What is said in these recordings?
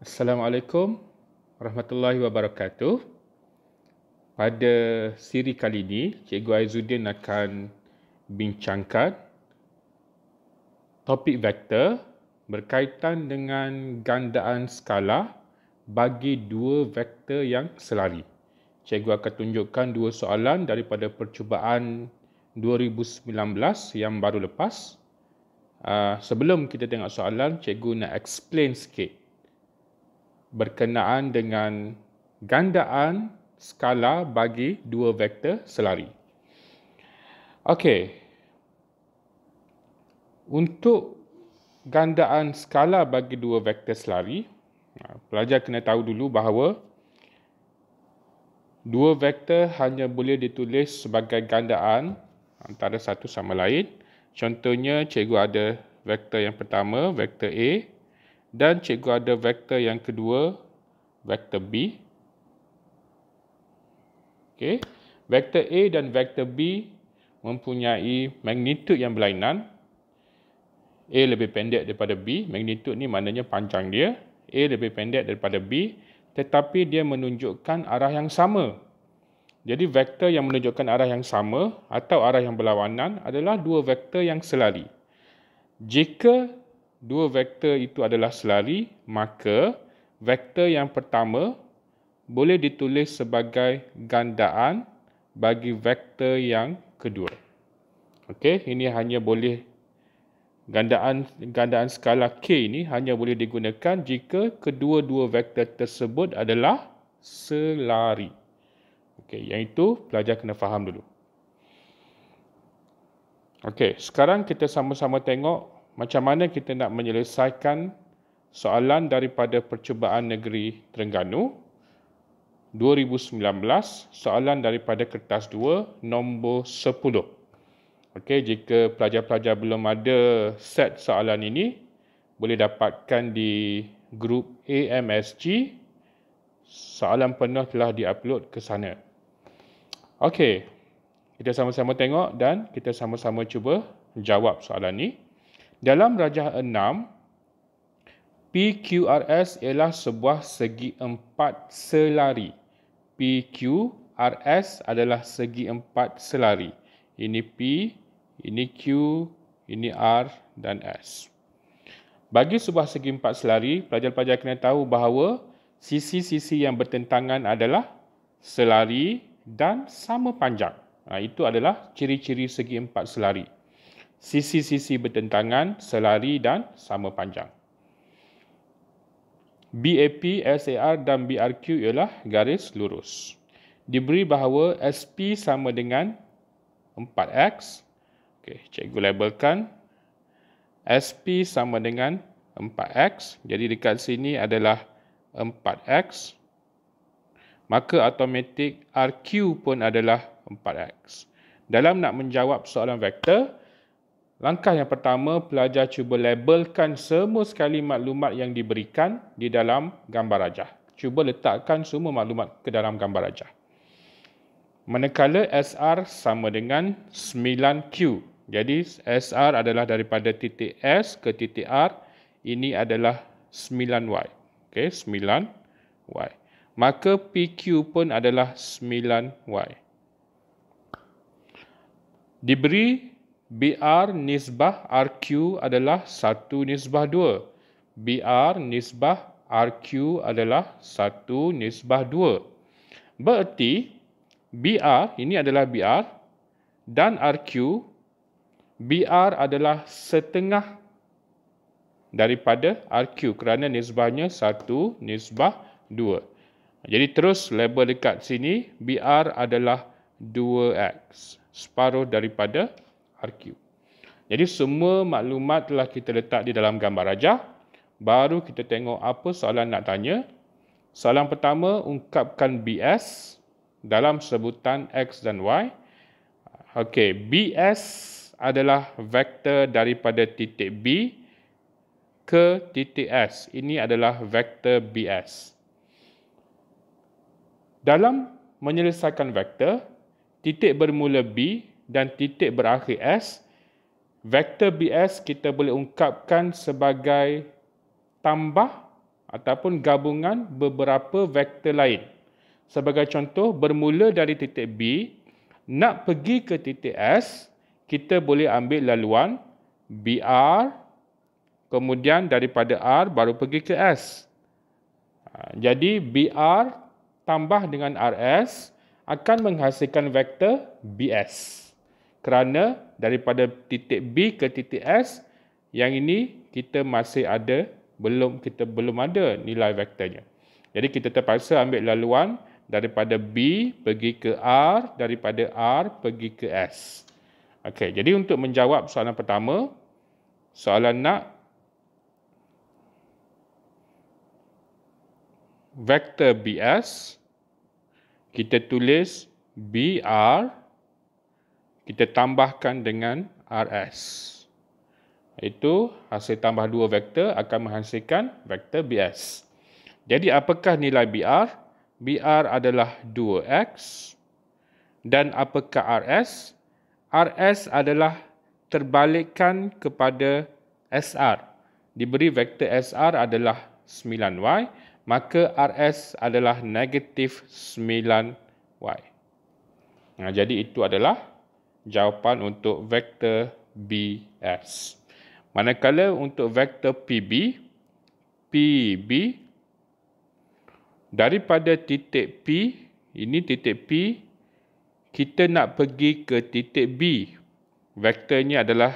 Assalamualaikum warahmatullahi wabarakatuh. Pada siri kali ini, Cikgu Aizuddin akan bincangkan topik vektor berkaitan dengan gandaan skala bagi dua vektor yang selari. Cikgu akan tunjukkan dua soalan daripada percubaan 2019 yang baru lepas. Ah, sebelum kita tengok soalan, cikgu nak explain sikit berkenaan dengan gandaan skala bagi dua vektor selari. Okey. Untuk gandaan skala bagi dua vektor selari, ha, pelajar kena tahu dulu bahawa dua vektor hanya boleh ditulis sebagai gandaan antara satu sama lain. Contohnya, cikgu ada vektor yang pertama, vektor A, dan cikgu ada vektor yang kedua, vektor B. Okay, vektor A dan vektor B mempunyai magnitud yang berlainan. A lebih pendek daripada B, magnitud ni maknanya panjang dia. A lebih pendek daripada B tetapi dia menunjukkan arah yang sama. Jadi vektor yang menunjukkan arah yang sama atau arah yang berlawanan adalah dua vektor yang selari. Jika dua vektor itu adalah selari, maka vektor yang pertama boleh ditulis sebagai gandaan bagi vektor yang kedua. Okey, ini hanya boleh gandaan gandaan skala K ini hanya boleh digunakan jika kedua-dua vektor tersebut adalah selari. Okey, yang itu pelajar kena faham dulu. Okey, sekarang kita sama-sama tengok macam mana kita nak menyelesaikan soalan daripada percubaan negeri Terengganu 2019 soalan daripada kertas 2 nombor 10. Okey jika pelajar-pelajar belum ada set soalan ini boleh dapatkan di grup AMSG soalan penuh telah diupload ke sana. Okey. Kita sama-sama tengok dan kita sama-sama cuba jawab soalan ini. Dalam rajah 6, PQRS ialah sebuah segi empat selari. PQRS adalah segi empat selari. Ini P, ini Q, ini R dan S. Bagi sebuah segi empat selari, pelajar-pelajar kena tahu bahawa sisi-sisi yang bertentangan adalah selari dan sama panjang. Ha, itu adalah ciri-ciri segi empat selari sisi-sisi bertentangan selari dan sama panjang. BAP, SAR dan BRQ ialah garis lurus. Diberi bahawa SP sama dengan 4X. Okey, cikgu labelkan. SP sama dengan 4X. Jadi dekat sini adalah 4X. Maka automatik RQ pun adalah 4X. Dalam nak menjawab soalan vektor, Langkah yang pertama, pelajar cuba labelkan semua sekali maklumat yang diberikan di dalam gambar rajah. Cuba letakkan semua maklumat ke dalam gambar rajah. Manakala SR sama dengan 9Q. Jadi SR adalah daripada titik S ke titik R. Ini adalah 9Y. Okay, 9Y. Maka PQ pun adalah 9Y. Diberi BR nisbah RQ adalah 1 nisbah 2. BR nisbah RQ adalah 1 nisbah 2. Bererti BR ini adalah BR dan RQ BR adalah setengah daripada RQ kerana nisbahnya 1 nisbah 2. Jadi terus label dekat sini BR adalah 2x separuh daripada RQ. Jadi semua maklumat telah kita letak di dalam gambar rajah. Baru kita tengok apa soalan nak tanya. Soalan pertama, ungkapkan BS dalam sebutan X dan Y. Okey, BS adalah vektor daripada titik B ke titik S. Ini adalah vektor BS. Dalam menyelesaikan vektor, titik bermula B dan titik berakhir S, vektor BS kita boleh ungkapkan sebagai tambah ataupun gabungan beberapa vektor lain. Sebagai contoh, bermula dari titik B, nak pergi ke titik S, kita boleh ambil laluan BR, kemudian daripada R baru pergi ke S. Ha, jadi BR tambah dengan RS akan menghasilkan vektor BS kerana daripada titik B ke titik S yang ini kita masih ada belum kita belum ada nilai vektornya. Jadi kita terpaksa ambil laluan daripada B pergi ke R daripada R pergi ke S. Okey, jadi untuk menjawab soalan pertama, soalan nak vektor BS kita tulis BR kita tambahkan dengan RS. Itu hasil tambah dua vektor akan menghasilkan vektor BS. Jadi apakah nilai BR? BR adalah 2X. Dan apakah RS? RS adalah terbalikkan kepada SR. Diberi vektor SR adalah 9Y. Maka RS adalah negatif 9Y. Nah, jadi itu adalah jawapan untuk vektor BS. Manakala untuk vektor PB, PB daripada titik P, ini titik P, kita nak pergi ke titik B. Vektornya adalah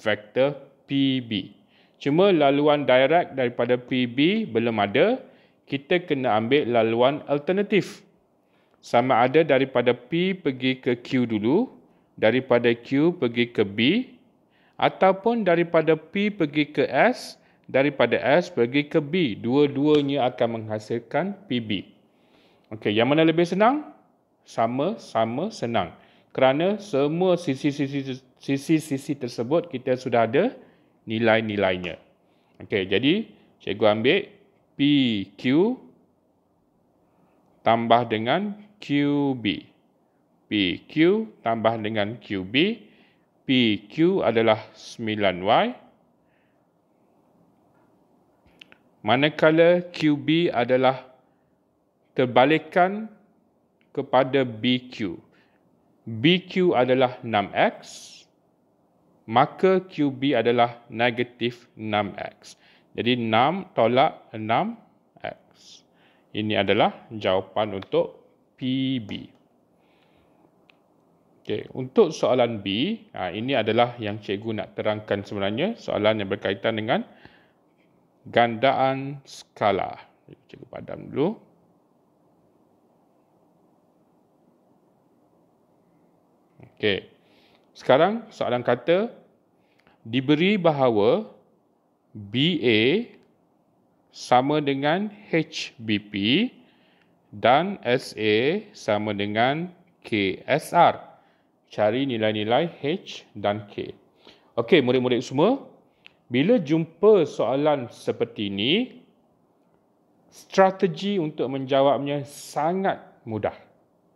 vektor PB. Cuma laluan direct daripada PB belum ada, kita kena ambil laluan alternatif. Sama ada daripada P pergi ke Q dulu, daripada Q pergi ke B ataupun daripada P pergi ke S daripada S pergi ke B dua-duanya akan menghasilkan PB. Okey, yang mana lebih senang? Sama sama senang. Kerana semua sisi-sisi sisi-sisi tersebut kita sudah ada nilai-nilainya. Okey, jadi cikgu ambil PQ tambah dengan QB. PQ tambah dengan QB. PQ adalah 9Y. Manakala QB adalah terbalikan kepada BQ. BQ adalah 6X. Maka QB adalah negatif 6X. Jadi 6 tolak 6X. Ini adalah jawapan untuk PB. Okey, untuk soalan B, ha, ini adalah yang cikgu nak terangkan sebenarnya soalan yang berkaitan dengan gandaan skala. Cikgu padam dulu. Okey. Sekarang soalan kata diberi bahawa BA sama dengan HBP dan SA sama dengan KSR cari nilai-nilai H dan K. Okey, murid-murid semua, bila jumpa soalan seperti ini, strategi untuk menjawabnya sangat mudah.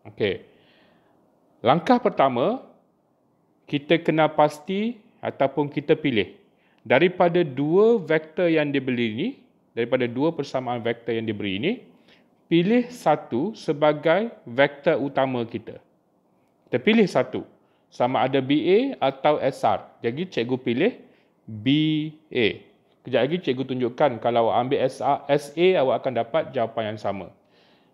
Okey. Langkah pertama, kita kena pasti ataupun kita pilih daripada dua vektor yang diberi ini, daripada dua persamaan vektor yang diberi ini, pilih satu sebagai vektor utama kita terpilih satu sama ada BA atau SR jadi cikgu pilih BA kejap lagi cikgu tunjukkan kalau awak ambil SA, SA awak akan dapat jawapan yang sama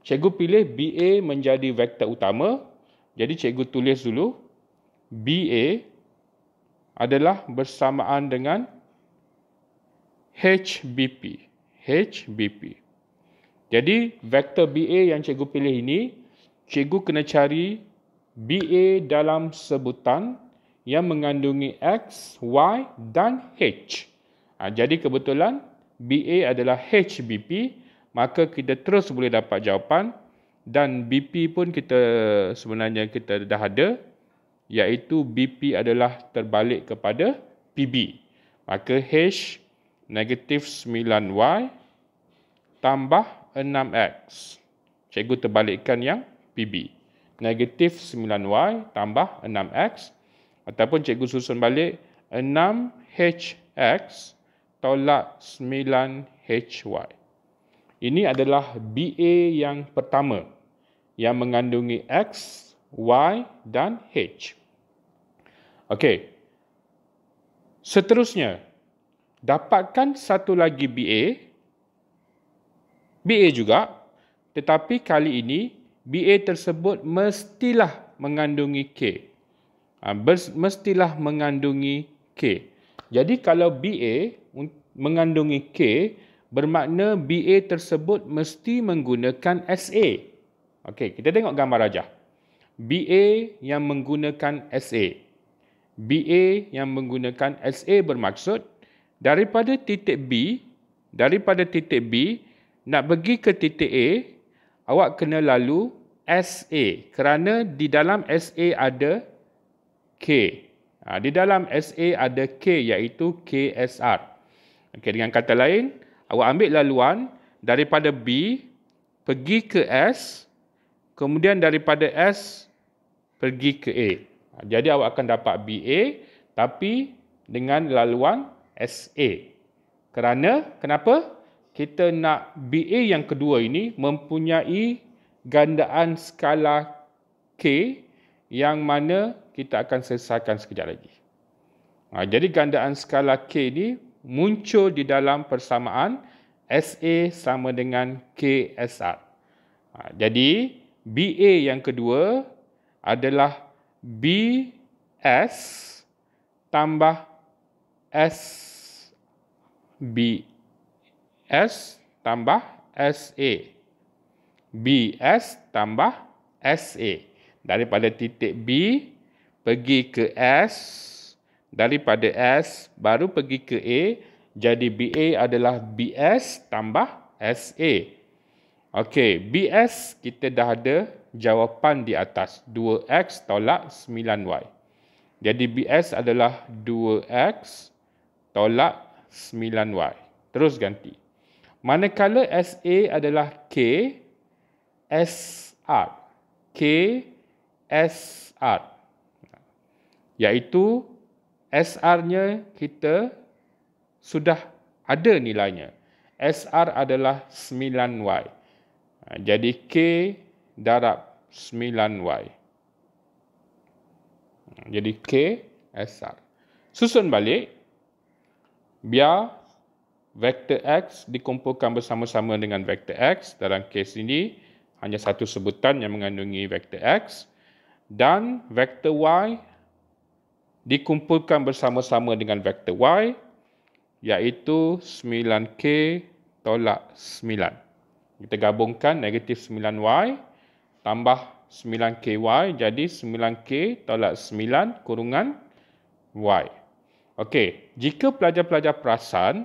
cikgu pilih BA menjadi vektor utama jadi cikgu tulis dulu BA adalah bersamaan dengan HBP HBP jadi vektor BA yang cikgu pilih ini cikgu kena cari BA dalam sebutan yang mengandungi X, Y dan H. Ha, jadi kebetulan BA adalah HBP, maka kita terus boleh dapat jawapan dan BP pun kita sebenarnya kita dah ada iaitu BP adalah terbalik kepada PB. Maka H negatif 9Y tambah 6X. Cikgu terbalikkan yang PB negatif 9y tambah 6x ataupun cikgu susun balik 6hx tolak 9hy. Ini adalah BA yang pertama yang mengandungi x, y dan h. Okey. Seterusnya, dapatkan satu lagi BA. BA juga tetapi kali ini BA tersebut mestilah mengandungi K. Ha, mestilah mengandungi K. Jadi kalau BA mengandungi K, bermakna BA tersebut mesti menggunakan SA. Okey, kita tengok gambar rajah. BA yang menggunakan SA. BA yang menggunakan SA bermaksud daripada titik B, daripada titik B nak pergi ke titik A, awak kena lalu SA kerana di dalam SA ada K. Ha, di dalam SA ada K iaitu KSR. Okay dengan kata lain, awak ambil laluan daripada B pergi ke S kemudian daripada S pergi ke A. Ha, jadi awak akan dapat BA tapi dengan laluan SA. Kerana kenapa? kita nak BA yang kedua ini mempunyai gandaan skala K yang mana kita akan selesaikan sekejap lagi. Ha, jadi gandaan skala K ini muncul di dalam persamaan SA sama dengan KSR. Ha, jadi BA yang kedua adalah BS tambah SBA. S tambah SA. BS tambah SA. Daripada titik B, pergi ke S. Daripada S, baru pergi ke A. Jadi BA adalah BS tambah SA. Okey, BS kita dah ada jawapan di atas. 2X tolak 9Y. Jadi BS adalah 2X tolak 9Y. Terus ganti. Manakala SA adalah K SR. K SR. Iaitu SR-nya kita sudah ada nilainya. SR adalah 9Y. Jadi K darab 9Y. Jadi K SR. Susun balik. Biar vektor X dikumpulkan bersama-sama dengan vektor X. Dalam kes ini, hanya satu sebutan yang mengandungi vektor X. Dan vektor Y dikumpulkan bersama-sama dengan vektor Y iaitu 9K tolak 9. Kita gabungkan negatif 9Y tambah 9KY jadi 9K tolak 9 kurungan Y. Okey, jika pelajar-pelajar perasan,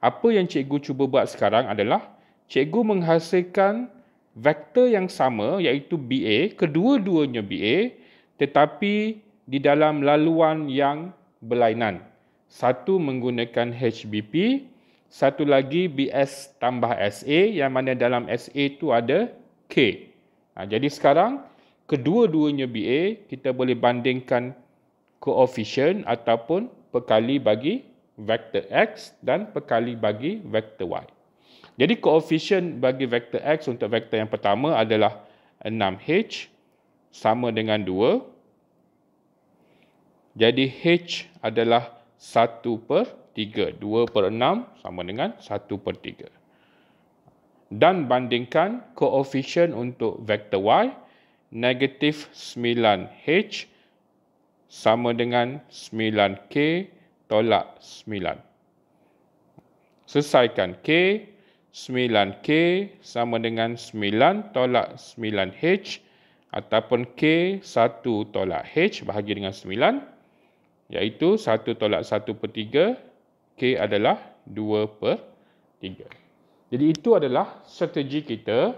apa yang cikgu cuba buat sekarang adalah cikgu menghasilkan vektor yang sama iaitu BA, kedua-duanya BA tetapi di dalam laluan yang berlainan. Satu menggunakan HBP, satu lagi BS tambah SA yang mana dalam SA itu ada K. Ha, jadi sekarang kedua-duanya BA kita boleh bandingkan koefisien ataupun perkali bagi vektor X dan perkali bagi vektor Y. Jadi koefisien bagi vektor X untuk vektor yang pertama adalah 6H sama dengan 2. Jadi H adalah 1 per 3. 2 per 6 sama dengan 1 per 3. Dan bandingkan koefisien untuk vektor Y, negatif 9H sama dengan 9K tolak 9. Selesaikan K, 9K sama dengan 9 tolak 9H ataupun K 1 tolak H bahagi dengan 9 iaitu 1 tolak 1 per 3, K adalah 2 per 3. Jadi itu adalah strategi kita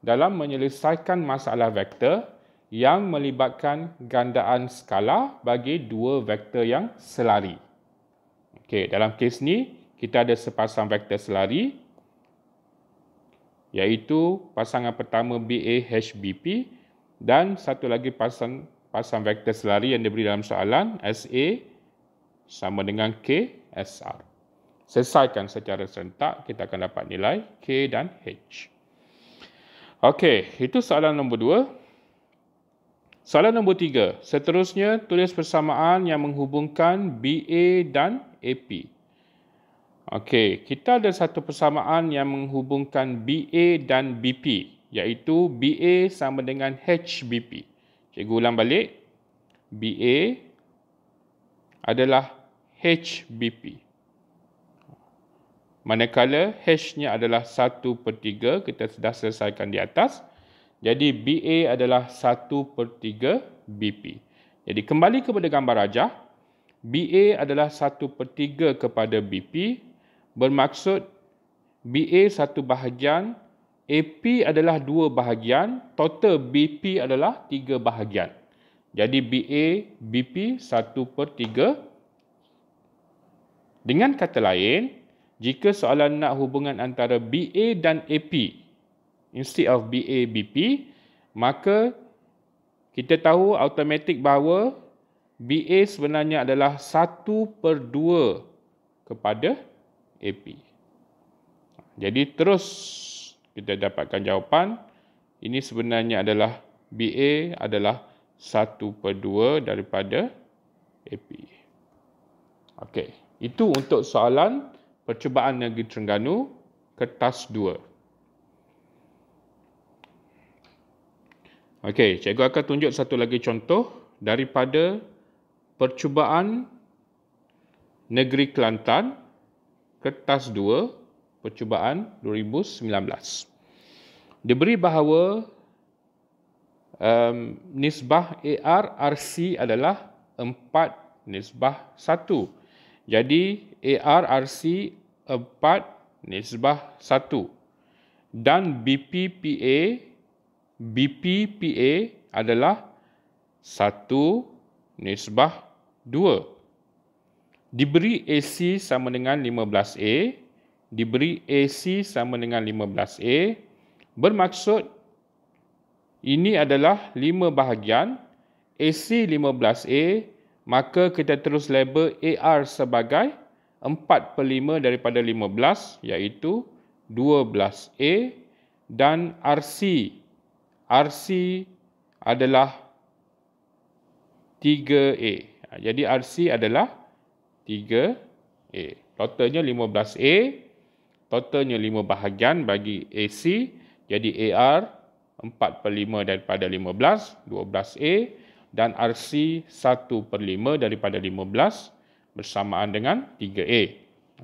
dalam menyelesaikan masalah vektor yang melibatkan gandaan skala bagi dua vektor yang selari. Okey, dalam kes ni kita ada sepasang vektor selari iaitu pasangan pertama BA HBP dan satu lagi pasang pasang vektor selari yang diberi dalam soalan SA sama dengan K SR. Selesaikan secara serentak, kita akan dapat nilai K dan H. Okey, itu soalan nombor dua. Soalan nombor tiga. Seterusnya, tulis persamaan yang menghubungkan BA dan AP. Okey, kita ada satu persamaan yang menghubungkan BA dan BP iaitu BA sama dengan HBP. Cikgu ulang balik. BA adalah HBP. Manakala H-nya adalah 1 per 3, kita sudah selesaikan di atas. Jadi BA adalah 1 per 3 BP. Jadi kembali kepada gambar rajah. BA adalah 1 per 3 kepada BP. Bermaksud BA satu bahagian, AP adalah dua bahagian, total BP adalah tiga bahagian. Jadi BA, BP 1 per 3. Dengan kata lain, jika soalan nak hubungan antara BA dan AP, instead of ba bp, maka kita tahu automatic bahawa BA sebenarnya adalah 1 per 2 kepada AP. Jadi terus kita dapatkan jawapan, ini sebenarnya adalah BA adalah 1 per 2 daripada AP. Okey, itu untuk soalan percubaan negeri Terengganu kertas 2. Okey, cikgu akan tunjuk satu lagi contoh daripada percubaan Negeri Kelantan kertas 2 percubaan 2019. Diberi bahawa um, nisbah AR RC adalah 4 nisbah 1. Jadi AR RC 4 nisbah 1 dan BPPA BPPA adalah 1 nisbah 2. Diberi AC sama dengan 15A. Diberi AC sama dengan 15A. Bermaksud ini adalah 5 bahagian AC 15A maka kita terus label AR sebagai 4 per 5 daripada 15 iaitu 12A dan RC RC adalah 3A. Jadi RC adalah 3A. Totalnya 15A. Totalnya 5 bahagian bagi AC. Jadi AR 4 per 5 daripada 15, 12A. Dan RC 1 per 5 daripada 15 bersamaan dengan 3A.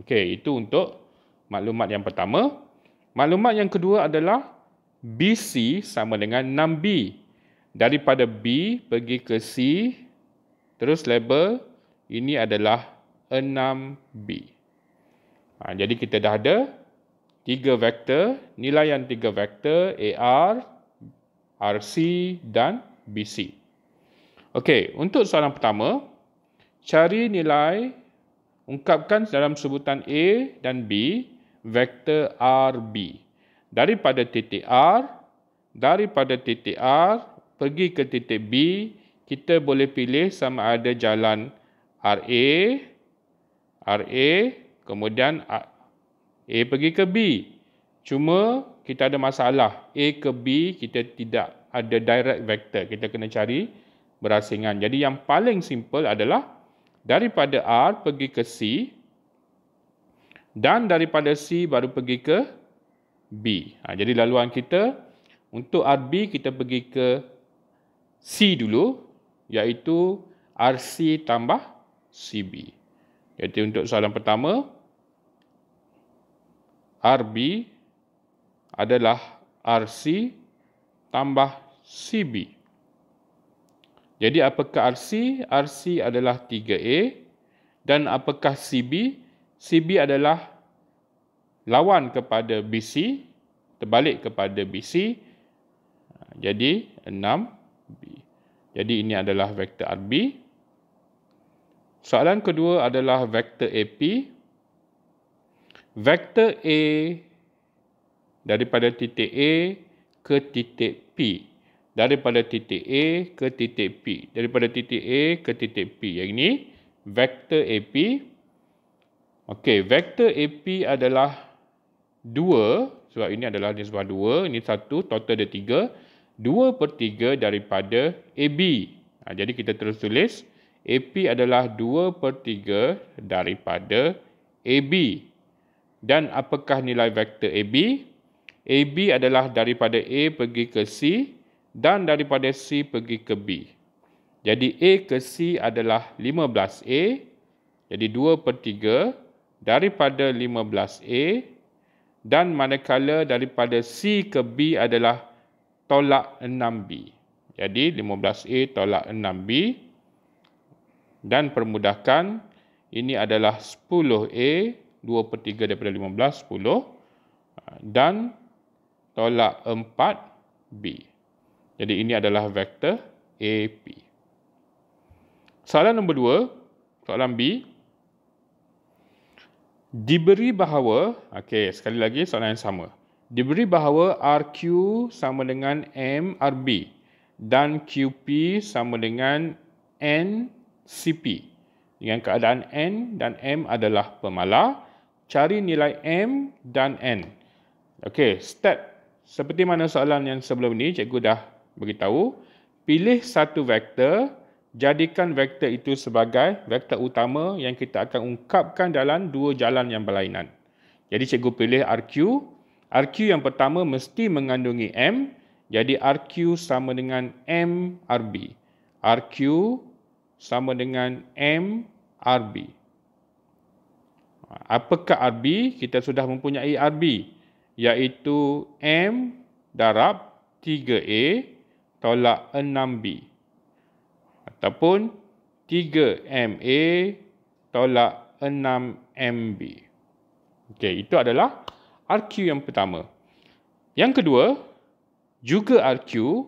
Okey, itu untuk maklumat yang pertama. Maklumat yang kedua adalah BC sama dengan 6B. Daripada B pergi ke C, terus label ini adalah 6B. Ha, jadi kita dah ada tiga vektor, nilai yang tiga vektor AR, RC dan BC. Okey, untuk soalan pertama, cari nilai ungkapkan dalam sebutan A dan B vektor RB daripada titik R daripada titik R pergi ke titik B kita boleh pilih sama ada jalan RA RA kemudian A, A pergi ke B cuma kita ada masalah A ke B kita tidak ada direct vector kita kena cari berasingan jadi yang paling simple adalah daripada R pergi ke C dan daripada C baru pergi ke B. Ha, jadi laluan kita untuk RB kita pergi ke C dulu iaitu RC tambah CB. Jadi untuk soalan pertama RB adalah RC tambah CB. Jadi apakah RC? RC adalah 3A dan apakah CB? CB adalah 3 lawan kepada BC, terbalik kepada BC, ha, jadi 6B. Jadi ini adalah vektor RB. Soalan kedua adalah vektor AP. Vektor A daripada titik A ke titik P. Daripada titik A ke titik P. Daripada titik A ke titik P. Yang ini vektor AP. Okey, vektor AP adalah 2, sebab ini adalah nisbah 2, ini 1, total dia 3, 2 per 3 daripada AB. Ha, jadi kita terus tulis, AP adalah 2 per 3 daripada AB. Dan apakah nilai vektor AB? AB adalah daripada A pergi ke C dan daripada C pergi ke B. Jadi A ke C adalah 15A. Jadi 2 per 3 daripada 15A dan manakala daripada C ke B adalah tolak 6B. Jadi 15A tolak 6B dan permudahkan ini adalah 10A 2 per 3 daripada 15, 10 dan tolak 4B. Jadi ini adalah vektor AP. Soalan nombor 2, soalan B. Diberi bahawa, okey sekali lagi soalan yang sama. Diberi bahawa RQ sama dengan MRB dan QP sama dengan NCP. Dengan keadaan N dan M adalah pemalar, cari nilai M dan N. Okey, step. Seperti mana soalan yang sebelum ini cikgu dah beritahu, pilih satu vektor jadikan vektor itu sebagai vektor utama yang kita akan ungkapkan dalam dua jalan yang berlainan. Jadi cikgu pilih RQ. RQ yang pertama mesti mengandungi M. Jadi RQ sama dengan MRB. RQ sama dengan MRB. Apakah RB? Kita sudah mempunyai RB. Iaitu M darab 3A tolak 6B ataupun 3MA tolak 6MB. Okey, itu adalah RQ yang pertama. Yang kedua, juga RQ,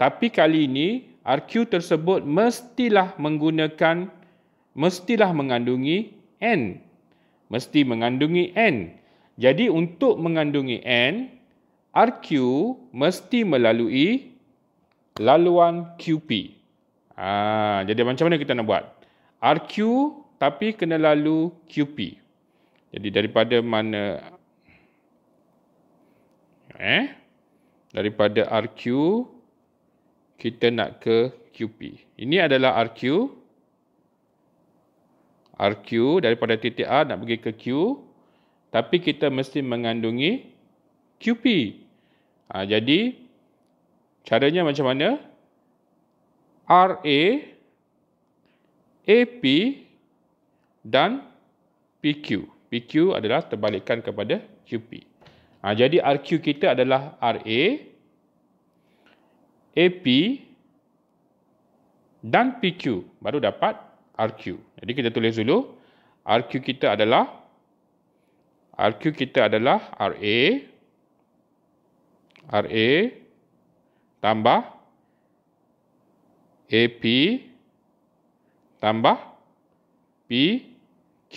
tapi kali ini RQ tersebut mestilah menggunakan, mestilah mengandungi N. Mesti mengandungi N. Jadi untuk mengandungi N, RQ mesti melalui laluan QP. Ha, jadi macam mana kita nak buat? RQ tapi kena lalu QP. Jadi daripada mana eh daripada RQ kita nak ke QP. Ini adalah RQ. RQ daripada titik A nak pergi ke Q tapi kita mesti mengandungi QP. Ha, jadi caranya macam mana? RA, AP dan PQ. PQ adalah terbalikkan kepada QP. Ha, jadi RQ kita adalah RA, AP dan PQ. Baru dapat RQ. Jadi kita tulis dulu. RQ kita adalah RQ kita adalah RA RA tambah AP tambah PQ.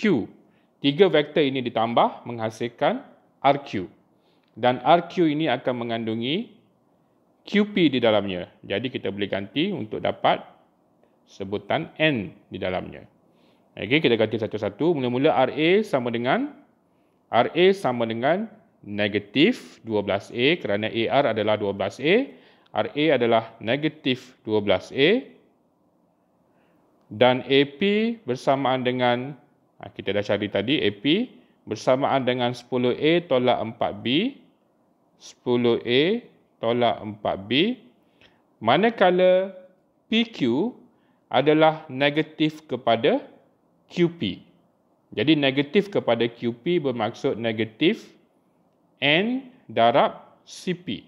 Tiga vektor ini ditambah menghasilkan RQ. Dan RQ ini akan mengandungi QP di dalamnya. Jadi kita boleh ganti untuk dapat sebutan N di dalamnya. Okey, kita ganti satu-satu. Mula-mula RA sama dengan RA sama dengan negatif 12A kerana AR adalah 12A. RA adalah negatif 12A dan AP bersamaan dengan ha, kita dah cari tadi AP bersamaan dengan 10A tolak 4B 10A tolak 4B manakala PQ adalah negatif kepada QP. Jadi negatif kepada QP bermaksud negatif N darab CP.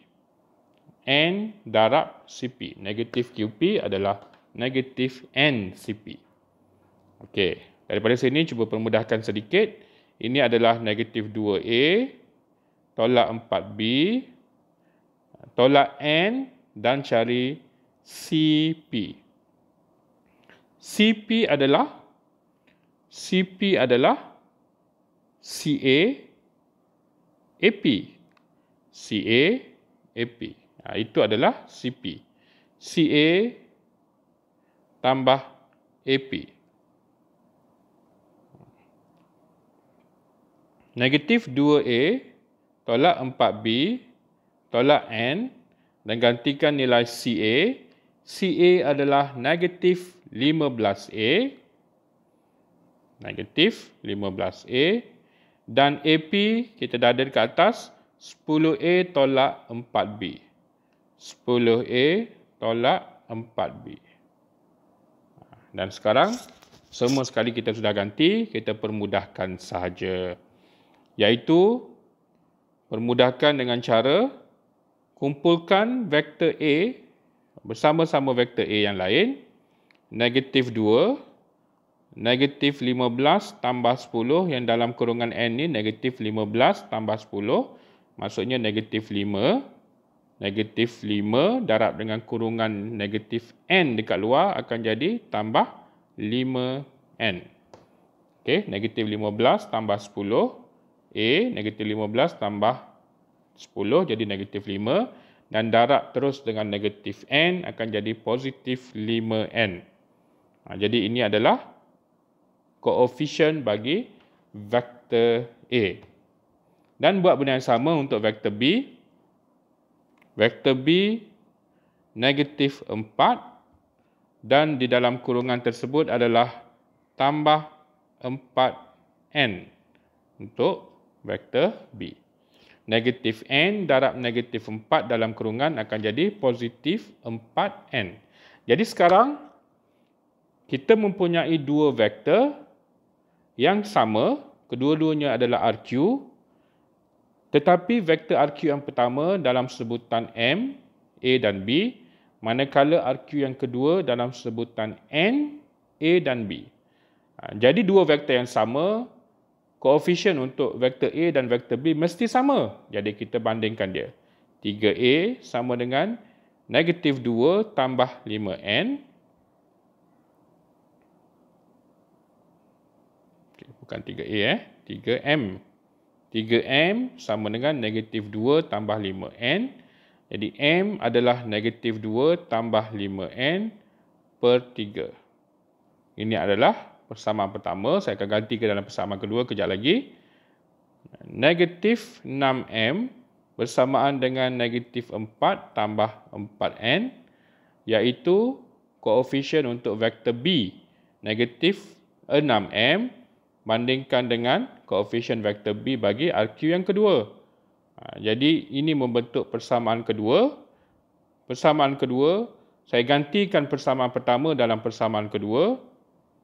N darab CP. Negatif QP adalah negatif N CP. Okey, daripada sini cuba permudahkan sedikit. Ini adalah negatif 2A tolak 4B tolak N dan cari CP. CP adalah CP adalah CA AP. CA AP. Ha, itu adalah CP. CA tambah AP. Negatif 2A tolak 4B tolak N dan gantikan nilai CA. CA adalah negatif 15A. Negatif 15A. Dan AP kita dah ada dekat atas 10A tolak 4B. 10A tolak 4B. Dan sekarang, semua sekali kita sudah ganti, kita permudahkan sahaja. Iaitu, permudahkan dengan cara kumpulkan vektor A bersama-sama vektor A yang lain. Negatif 2, negatif 15 tambah 10 yang dalam kurungan N ni negatif 15 tambah 10. Maksudnya negatif negatif 5 darab dengan kurungan negatif n dekat luar akan jadi tambah 5n. Okey, negatif 15 tambah 10. A, negatif 15 tambah 10 jadi negatif 5. Dan darab terus dengan negatif n akan jadi positif 5n. Ha, jadi ini adalah koefisien bagi vektor A. Dan buat benda yang sama untuk vektor B vektor B negatif 4 dan di dalam kurungan tersebut adalah tambah 4N untuk vektor B. Negatif N darab negatif 4 dalam kurungan akan jadi positif 4N. Jadi sekarang kita mempunyai dua vektor yang sama, kedua-duanya adalah RQ, tetapi vektor RQ yang pertama dalam sebutan M, A dan B, manakala RQ yang kedua dalam sebutan N, A dan B. Ha, jadi dua vektor yang sama, koefisien untuk vektor A dan vektor B mesti sama. Jadi kita bandingkan dia. 3A sama dengan negatif 2 tambah 5N. bukan 3A, eh. 3M. 3M sama dengan negatif 2 tambah 5N. Jadi M adalah negatif 2 tambah 5N per 3. Ini adalah persamaan pertama. Saya akan ganti ke dalam persamaan kedua kejap lagi. Negatif 6M bersamaan dengan negatif 4 tambah 4N iaitu koefisien untuk vektor B. Negatif 6M bandingkan dengan koefisien vektor B bagi RQ yang kedua. Ha, jadi ini membentuk persamaan kedua. Persamaan kedua, saya gantikan persamaan pertama dalam persamaan kedua.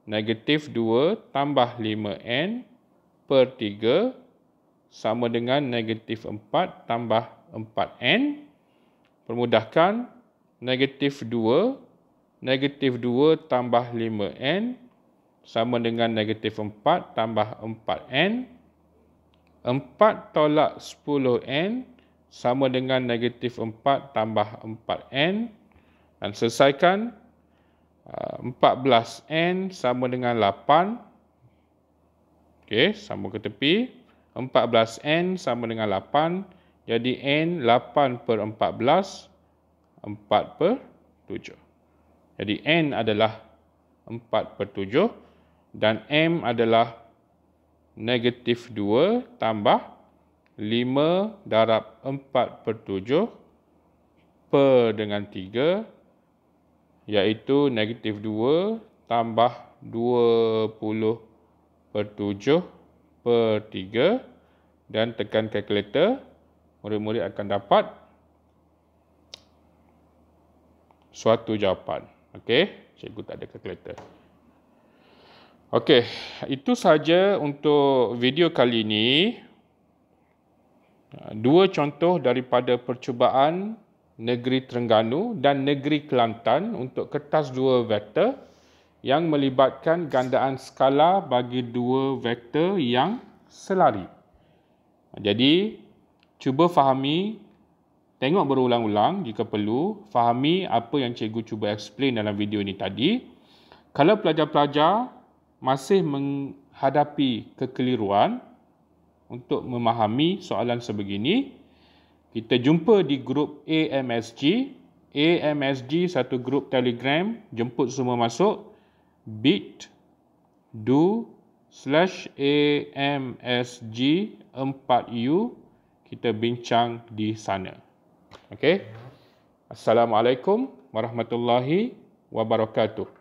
Negatif 2 tambah 5N per 3 sama dengan negatif 4 tambah 4N. Permudahkan, negatif 2, negatif 2 tambah 5N sama dengan negatif 4 tambah 4N. 4 tolak 10N sama dengan negatif 4 tambah 4N. Dan selesaikan 14N uh, sama dengan 8. Okey, sama ke tepi. 14N sama dengan 8. Jadi N 8 per 14, 4 per 7. Jadi N adalah 4 per 7 dan M adalah negatif 2 tambah 5 darab 4 per 7 per dengan 3 iaitu negatif 2 tambah 20 per 7 per 3 dan tekan kalkulator murid-murid akan dapat suatu jawapan. Okey, cikgu tak ada kalkulator. Okey, itu saja untuk video kali ini. Dua contoh daripada percubaan negeri Terengganu dan negeri Kelantan untuk kertas dua vektor yang melibatkan gandaan skala bagi dua vektor yang selari. Jadi, cuba fahami, tengok berulang-ulang jika perlu, fahami apa yang cikgu cuba explain dalam video ini tadi. Kalau pelajar-pelajar masih menghadapi kekeliruan untuk memahami soalan sebegini, kita jumpa di grup AMSG. AMSG satu grup telegram, jemput semua masuk. Bit do slash AMSG 4U. Kita bincang di sana. Okay. Assalamualaikum warahmatullahi wabarakatuh.